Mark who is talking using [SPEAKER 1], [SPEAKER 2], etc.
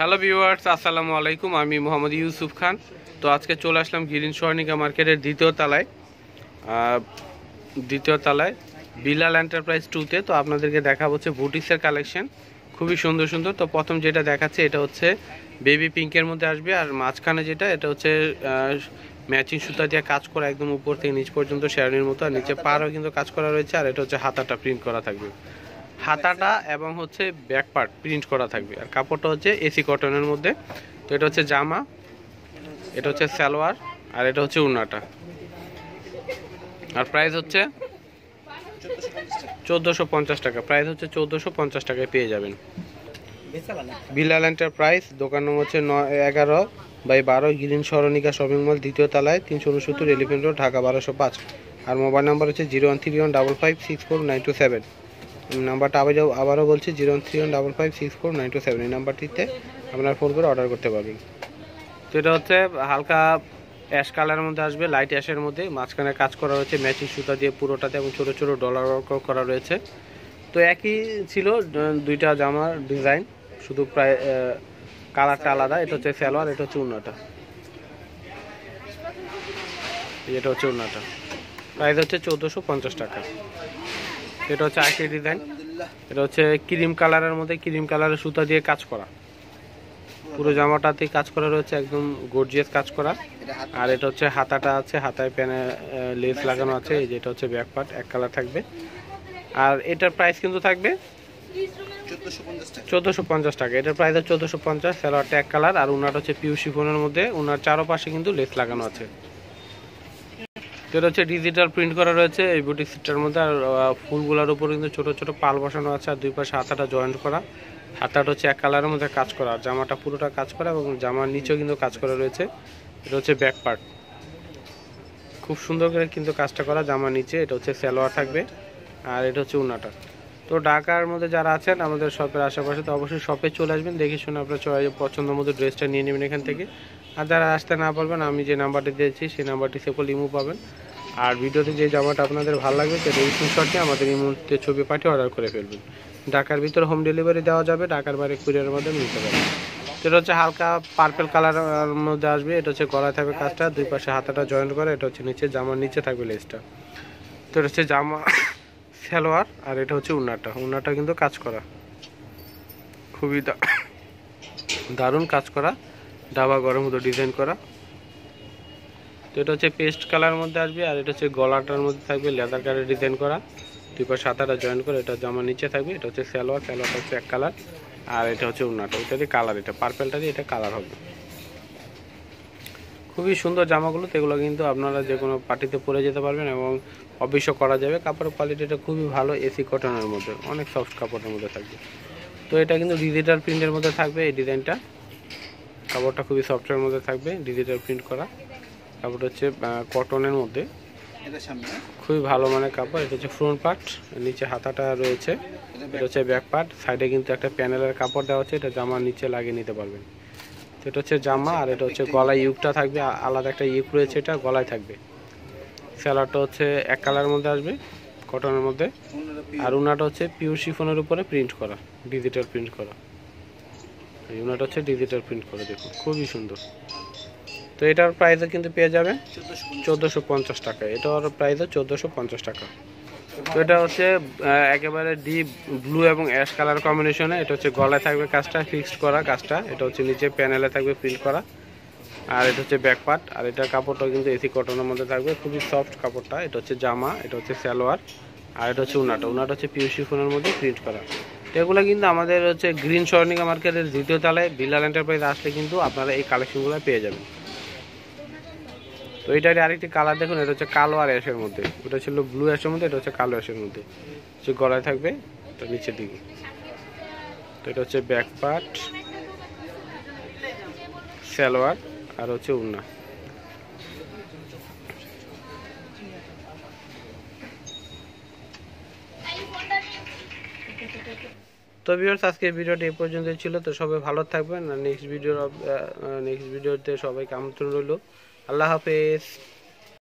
[SPEAKER 1] hello viewers আসসালামু আলাইকুম আমি মোহাম্মদ ইউসুফ খান তো আজকে চলে আসলাম গ্রিন সর্ণিকা মার্কেটের দ্বিতীয় তালায় দ্বিতীয় তালায় বিলাল এন্টারপ্রাইজ টুতে তো আপনাদেরকে দেখাবো হচ্ছে বুটিক্সের কালেকশন খুবই সুন্দর সুন্দর তো প্রথম যেটা দেখাচ্ছে এটা হচ্ছে বেবি পিঙ্কের মধ্যে আসবে আর মাঝখানে যেটা এটা হচ্ছে ম্যাচিং সুতা দিয়ে কাজ করা একদম উপর থেকে নিচ পর্যন্ত শেরানির মতো আর নিচে পাড়ও কিন্তু কাজ করা রয়েছে আর এটা হচ্ছে হাতাটা প্রিন্ট করা থাকবে ছাতাটা এবং হচ্ছে ব্যাক পার্ট প্রিন্ট করা থাকবে আর কাপড়টা হচ্ছে এসি কটনের মধ্যে তো এটা হচ্ছে জামা এটা হচ্ছে সালোয়ার আর এটা হচ্ছে উনাটা আর প্রাইস হচ্ছে চোদ্দোশো পঞ্চাশ টাকা প্রাইস হচ্ছে চোদ্দোশো পঞ্চাশ টাকায় পেয়ে যাবেন বিলাল প্রাইস দোকান নম্বর হচ্ছে ন এগারো বাই বারো গ্রিন সরণিকা শপিং মল দ্বিতীয় তলায় তিনশো উনসত্তর এলিফেন্ট রোড ঢাকা বারোশো পাঁচ আর মোবাইল নাম্বার হচ্ছে zero one three one double five six four nine two seven নাম্বারটা আবার আবারও বলছি zero three one double five six four nine two seven নাম্বারটিতে আপনার ফোন করে অর্ডার করতে পারবেন সেটা হচ্ছে হালকা অ্যাশ কালারের মধ্যে আসবে লাইট অ্যাশের মধ্যে মাঝখানে কাজ করা রয়েছে ম্যাচিং সুতা দিয়ে পুরোটাতে এবং ছোটো ছোটো ডলার ওয়ার্ক করা রয়েছে তো একই ছিল দুইটা জামার ডিজাইন শুধু প্রায় কালারটা আলাদা এটা হচ্ছে স্যালোয়ার এটা হচ্ছে উন্নাটা এটা হচ্ছে উন্নাটা প্রাইস হচ্ছে চৌদ্দোশো পঞ্চাশ টাকা এটা হচ্ছে আরেকটি ডিজাইন এটা হচ্ছে ক্রিম কালারের মধ্যে ক্রিম কালারের সুতা দিয়ে কাজ করা পুরো জামাটাতে কাজ করা রয়েছে একদম গর্জিয়াস কাজ করা আর এটা হচ্ছে হাতাটা আছে হাতায় প্যানে লেস লাগানো আছে এই যেটা হচ্ছে ব্যাক পার্ট এক কালার থাকবে আর এটার প্রাইস কিন্তু থাকবে চোদ্দোশো পঞ্চাশ টাকা এটার প্রাইস চোদ্দোশো পঞ্চাশ স্যালোয়ারটা এক কালার আর উনাটা হচ্ছে পিউ শিফনের মধ্যে উনার চারোপাশে কিন্তু লেস লাগানো আছে যেটা এটা হচ্ছে ডিজিটাল প্রিন্ট করা রয়েছে এই বুটি সিটটার মধ্যে আর ফুলগুলোর উপর কিন্তু ছোটো ছোটো পাল বসানো আছে আর দুই পাশে হাতাটা জয়েন্ট করা হাতাটা হচ্ছে এক কালারের মধ্যে কাজ করা জামাটা পুরোটা কাজ করা এবং জামার নিচেও কিন্তু কাজ করা রয়েছে এটা হচ্ছে ব্যাক পার্ট খুব সুন্দর করে কিন্তু কাজটা করা জামার নিচে এটা হচ্ছে স্যালোয়ার থাকবে আর এটা হচ্ছে উনাটা তো ঢাকার মধ্যে যারা আছেন আমাদের শপের আশেপাশে তো অবশ্যই শপে চলে আসবেন দেখে শুনে আপনার চয়ের পছন্দ মতো ড্রেসটা নিয়ে নেবেন এখান থেকে আর যারা আসতে না পারবেন আমি যে নাম্বারটি দিয়েছি সেই নাম্বারটি সেকল ইমু পাবেন আর ভিডিওতে যে জামাটা আপনাদের ভালো লাগবে সেটা এই স্ক্রিনশটটি আমাদের ইমোতে ছবি পাঠিয়ে অর্ডার করে ফেলবেন ঢাকার ভিতরে হোম ডেলিভারি দেওয়া যাবে ঢাকার বাইরে কুরিয়ারের মাধ্যমে নিতে পারবেন এটা হচ্ছে হালকা পার্পেল কালারের মধ্যে আসবে এটা হচ্ছে গলায় থাকবে কাজটা দুই পাশে হাতাটা জয়েন করে এটা হচ্ছে নিচে জামার নিচে থাকবে লেসটা তো এটা হচ্ছে জামা সালোয়ার আর এটা হচ্ছে উনাটা উন্নাটা কিন্তু কাজ করা খুবই দারুণ কাজ করা ডাবা গরম মতো ডিজাইন করা তো এটা হচ্ছে পেস্ট কালার মধ্যে আসবে আর এটা হচ্ছে গলাটার মধ্যে থাকবে লেদার কালার ডিজাইন করা দুই পাশে সাতাটা জয়েন করে এটা জামার নিচে থাকবে এটা হচ্ছে স্যালোয়ার স্যালোয়ারটা হচ্ছে এক কালার আর এটা হচ্ছে উন্নাটা দিয়ে কালার এটা পার্পেলটা দিয়ে এটা কালার হবে খুবই সুন্দর জামাগুলো তো এগুলো কিন্তু আপনারা যে কোনো পার্টিতে পরে যেতে পারবেন এবং অফিসও করা যাবে কাপড়ের কোয়ালিটিটা খুবই ভালো এসি কটনের মধ্যে অনেক সফট কাপড়ের মধ্যে থাকবে তো এটা কিন্তু ডিজিটাল প্রিন্টের মধ্যে থাকবে এই ডিজাইনটা কাপড়টা খুবই সফটের মধ্যে থাকবে ডিজিটাল প্রিন্ট করা কাপড়টা হচ্ছে কটনের মধ্যে খুবই ভালো মানে কাপড় এটা হচ্ছে ফ্রন্ট পার্ট নিচে হাতাটা রয়েছে এটা হচ্ছে ব্যাক পার্ট সাইডে কিন্তু একটা প্যানেলের কাপড় দেওয়া হচ্ছে এটা জামার নিচে লাগিয়ে নিতে পারবেন তো এটা হচ্ছে জামা আচ্ছা, আর এটা হচ্ছে গলায় ইউকটা থাকবে আলাদা একটা ইউক রয়েছে এটা গলায় থাকবে স্যালাডটা হচ্ছে এক কালারের মধ্যে আসবে কটনের মধ্যে আর উনাটা হচ্ছে পিউর শিফনের উপরে প্রিন্ট করা ডিজিটাল প্রিন্ট করা এই ওনাটা হচ্ছে ডিজিটাল প্রিন্ট করে দেখুন খুবই সুন্দর তো এটার প্রাইসে কিন্তু পেয়ে যাবে চোদ্দোশো পঞ্চাশ টাকা এটার প্রাইসে চোদ্দোশো পঞ্চাশ টাকা তো এটা হচ্ছে একেবারে ডিপ ব্লু এবং অ্যাশ কালার কম্বিনেশনে এটা হচ্ছে গলায় থাকবে কাজটা ফিক্সড করা কাজটা এটা হচ্ছে নিচে প্যানেলে থাকবে প্রিন্ট করা আর এটা হচ্ছে ব্যাক পার্ট আর এটার কাপড়টা কিন্তু এসি কটনের মধ্যে থাকবে খুবই সফট কাপড়টা এটা হচ্ছে জামা এটা হচ্ছে সালোয়ার আর এটা হচ্ছে উনাটা উনাটা হচ্ছে পিউসি ফোনের মধ্যে প্রিন্ট করা এগুলো কিন্তু আমাদের হচ্ছে গ্রিন স্বর্ণিকা মার্কেটের দ্বিতীয় তালায় বিল্লাল এন্টারপ্রাইজ আসলে কিন্তু আপনারা এই কালেকশনগুলো পেয়ে যাবেন তো এটা আরেকটি কালার দেখুন এটা হচ্ছে কালো আর অ্যাশের মধ্যে ওটা ছিল ব্লু অ্যাশের মধ্যে এটা হচ্ছে কালো অ্যাশের মধ্যে যে গলায় থাকবে এটা নিচের দিকে তো এটা হচ্ছে ব্যাক পার্ট সালোয়ার আর হচ্ছে উন্না তো ভিউয়ার্স আজকে ভিডিওটি এই পর্যন্তই ছিল তো সবাই ভালো থাকবেন আর নেক্সট ভিডিওর নেক্সট ভিডিওতে সবাইকে আমন্ত্রণ রইল আল্লাহ হাফেজ